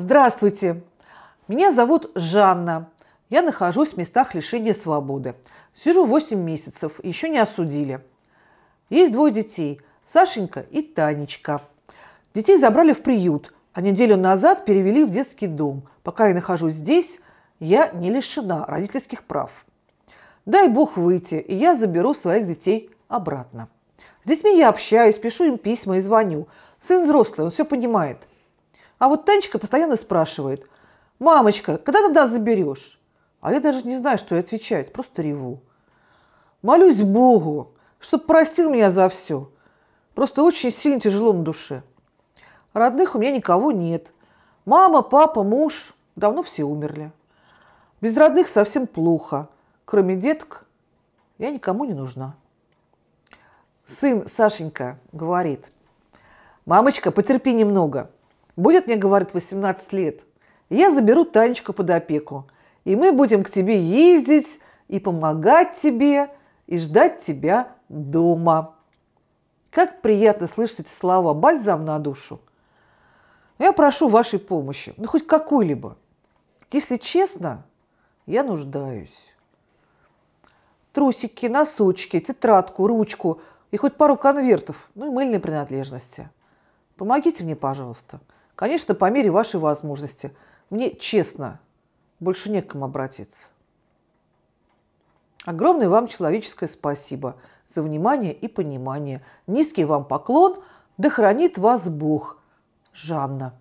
Здравствуйте, меня зовут Жанна. Я нахожусь в местах лишения свободы. Сижу 8 месяцев, еще не осудили. Есть двое детей, Сашенька и Танечка. Детей забрали в приют, а неделю назад перевели в детский дом. Пока я нахожусь здесь, я не лишена родительских прав. Дай бог выйти, и я заберу своих детей обратно. С детьми я общаюсь, пишу им письма и звоню. Сын взрослый, он все понимает – а вот Танечка постоянно спрашивает, «Мамочка, когда тогда заберешь?» А я даже не знаю, что ей отвечать, просто реву. Молюсь Богу, чтоб простил меня за все. Просто очень сильно тяжело на душе. Родных у меня никого нет. Мама, папа, муж давно все умерли. Без родных совсем плохо. Кроме деток я никому не нужна. Сын Сашенька говорит, мамочка, потерпи немного. Будет мне, говорит, 18 лет. Я заберу Танечку под опеку. И мы будем к тебе ездить и помогать тебе, и ждать тебя дома. Как приятно слышать эти слова, бальзам на душу. Я прошу вашей помощи, ну хоть какой-либо. Если честно, я нуждаюсь. Трусики, носочки, тетрадку, ручку и хоть пару конвертов, ну и мыльные принадлежности. Помогите мне, пожалуйста. Конечно, по мере вашей возможности. Мне честно, больше не к кому обратиться. Огромное вам человеческое спасибо за внимание и понимание. Низкий вам поклон. Да хранит вас Бог. Жанна.